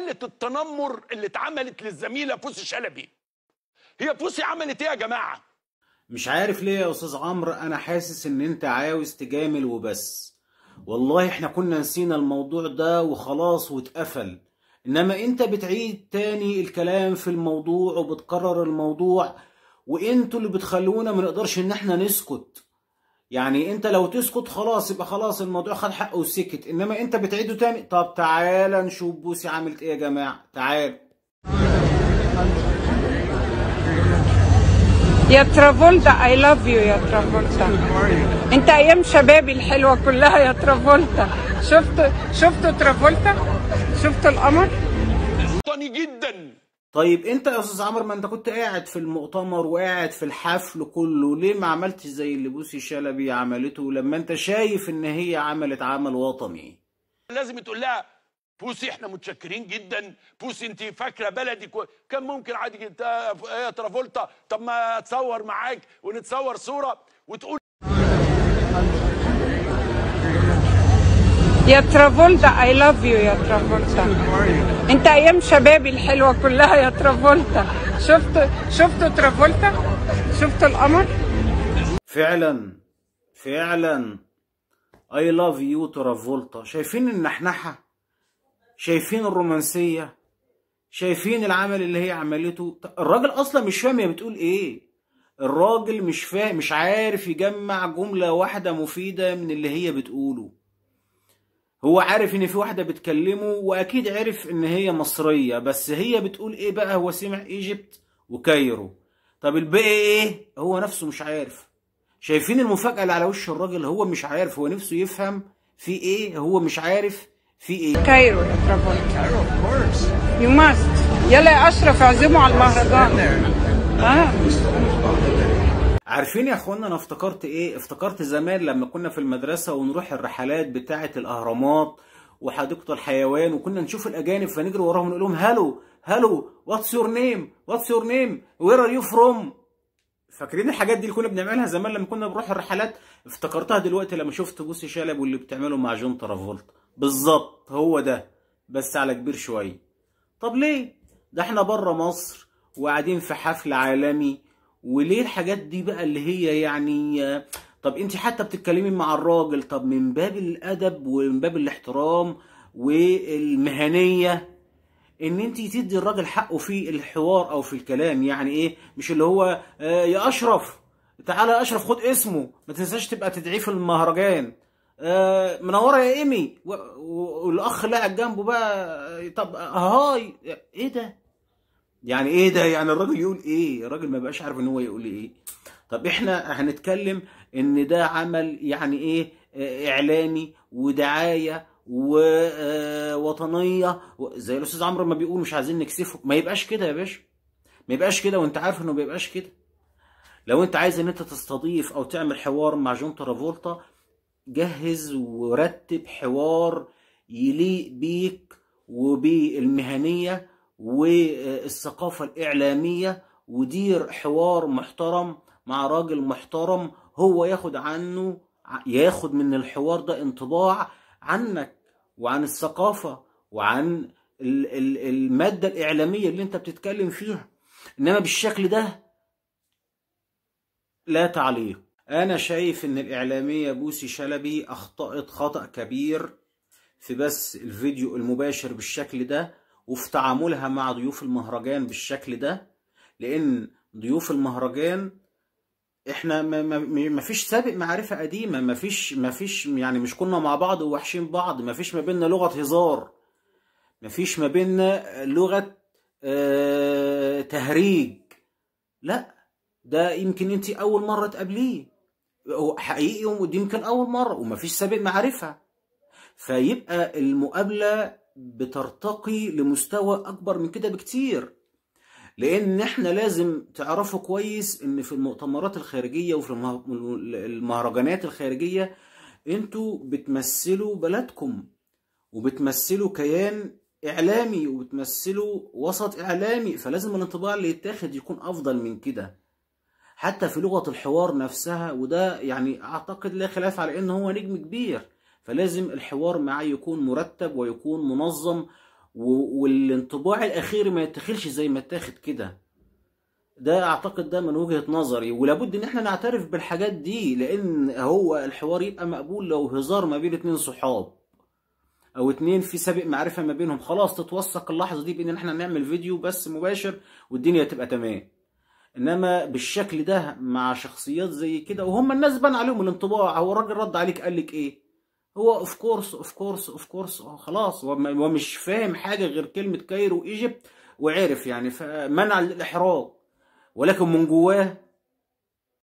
حاله التنمر اللي اتعملت للزميله فوسي شلبي هي فوسي عملت ايه يا جماعه مش عارف ليه يا استاذ عمرو انا حاسس ان انت عاوز تجامل وبس والله احنا كنا نسينا الموضوع ده وخلاص واتقفل انما انت بتعيد تاني الكلام في الموضوع وبتكرر الموضوع وانتوا اللي بتخلونا ما نقدرش ان احنا نسكت يعني انت لو تسكت خلاص يبقى خلاص الموضوع خد حقه وسكت انما انت بتعيده تاني طب تعالى نشوف بوسي عملت ايه يا جماعه تعال يا ترافولتا اي لاف يو يا ترافولتا انت ايام شبابي الحلوه كلها يا ترافولتا شفت شفت ترافولتا شفت القمر جدا طيب انت يا استاذ عمرو ما انت كنت قاعد في المؤتمر وقاعد في الحفل كله ليه ما عملتش زي اللي بوسي شلبي عملته لما انت شايف ان هي عملت عمل وطني لازم تقول لها بوسي احنا متشكرين جدا بوسي انت فاكره بلدك كو... كان ممكن عادي جدا يا ترافولتا طب ما اتصور معاك ونتصور صوره وتقول يا ترافولتا اي لاف يو يا ترافولتا انت ايام شبابي الحلوه كلها يا ترافولتا شفت شفتوا ترافولتا شفتوا القمر فعلا فعلا اي لاف يو ترافولتا شايفين النحنحه شايفين الرومانسيه شايفين العمل اللي هي عملته الراجل اصلا مش فاهم هي بتقول ايه الراجل مش فاهم مش عارف يجمع جمله واحده مفيده من اللي هي بتقوله هو عارف ان في واحده بتكلمه واكيد عرف ان هي مصريه بس هي بتقول ايه بقى هو سمع ايجيبت وكايرو طب الباقي ايه هو نفسه مش عارف شايفين المفاجاه اللي على وش الراجل هو مش عارف هو نفسه يفهم في ايه هو مش عارف في ايه كايرو يا برافو كايرو يو ماست يلا يا اشرف اعزمه على المهرجان اه عارفين يا اخوانا انا افتكرت ايه افتكرت زمان لما كنا في المدرسه ونروح الرحلات بتاعه الاهرامات وحديقه الحيوان وكنا نشوف الاجانب فنجري وراهم نقول لهم هالو هالو واتس يور نيم واتس يور نيم وير ار يو فروم فاكرين الحاجات دي اللي كنا بنعملها زمان لما كنا بنروح الرحلات افتكرتها دلوقتي لما شفت بوسي شلب واللي بتعمله مع جون ترافولتا بالظبط هو ده بس على كبير شويه طب ليه ده احنا بره مصر وقاعدين في حفل عالمي وليه الحاجات دي بقى اللي هي يعني طب انت حتى بتتكلمي مع الراجل طب من باب الادب ومن باب الاحترام والمهنيه ان انت تدي الراجل حقه في الحوار او في الكلام يعني ايه مش اللي هو آه يا اشرف تعالى يا اشرف خد اسمه ما تنساش تبقى تدعيه في المهرجان آه منوره يا ايمي والاخ قاعد جنبه بقى طب هاي ايه ده يعني ايه ده يعني الراجل يقول ايه الراجل ما بقاش عارف ان هو يقول ايه طب احنا هنتكلم ان ده عمل يعني ايه اعلاني ودعايه ووطنيه آه، زي الاستاذ عمرو ما بيقول مش عايزين نكسفه ما يبقاش كده يا باشا ما يبقاش كده وانت عارف انه ما يبقاش كده لو انت عايز ان انت تستضيف او تعمل حوار مع جون ترافولتا جهز ورتب حوار يليق بيك وبالمهنيه والثقافة الإعلامية ودير حوار محترم مع راجل محترم هو ياخد عنه ياخد من الحوار ده انطباع عنك وعن الثقافة وعن المادة الإعلامية اللي أنت بتتكلم فيها إنما بالشكل ده لا تعليق أنا شايف إن الإعلامية بوسي شلبي أخطأت خطأ كبير في بث الفيديو المباشر بالشكل ده وفي تعاملها مع ضيوف المهرجان بالشكل ده لان ضيوف المهرجان احنا ما فيش سابق معرفه قديمه ما فيش ما فيش يعني مش كنا مع بعض ووحشين بعض ما فيش ما بيننا لغه هزار ما فيش ما بيننا لغه آه تهريج لا ده يمكن انت اول مره تقابليه حقيقي ودي يمكن اول مره ومفيش سابق معرفه فيبقى المقابله بترتقي لمستوى اكبر من كده بكتير لان احنا لازم تعرفوا كويس ان في المؤتمرات الخارجيه وفي المهرجانات الخارجيه انتوا بتمثلوا بلدكم وبتمثلوا كيان اعلامي وبتمثلوا وسط اعلامي فلازم الانطباع اللي يتاخد يكون افضل من كده حتى في لغه الحوار نفسها وده يعني اعتقد لا خلاف على ان هو نجم كبير فلازم الحوار معاه يكون مرتب ويكون منظم والانطباع الاخير ما يتخلش زي ما اتاخد كده ده اعتقد ده من وجهه نظري ولابد ان احنا نعترف بالحاجات دي لان هو الحوار يبقى مقبول لو هزار ما بين اتنين صحاب او اتنين في سابق معرفه ما بينهم خلاص تتوثق اللحظه دي بان احنا نعمل فيديو بس مباشر والدنيا تبقى تمام انما بالشكل ده مع شخصيات زي كده وهم الناس بان عليهم الانطباع هو الراجل رد عليك قال لك ايه هو اوف كورس اوف كورس اوف كورس خلاص هو مش فاهم حاجه غير كلمه كايرو ايجيبت وعرف يعني فمنع الاحراج ولكن من جواه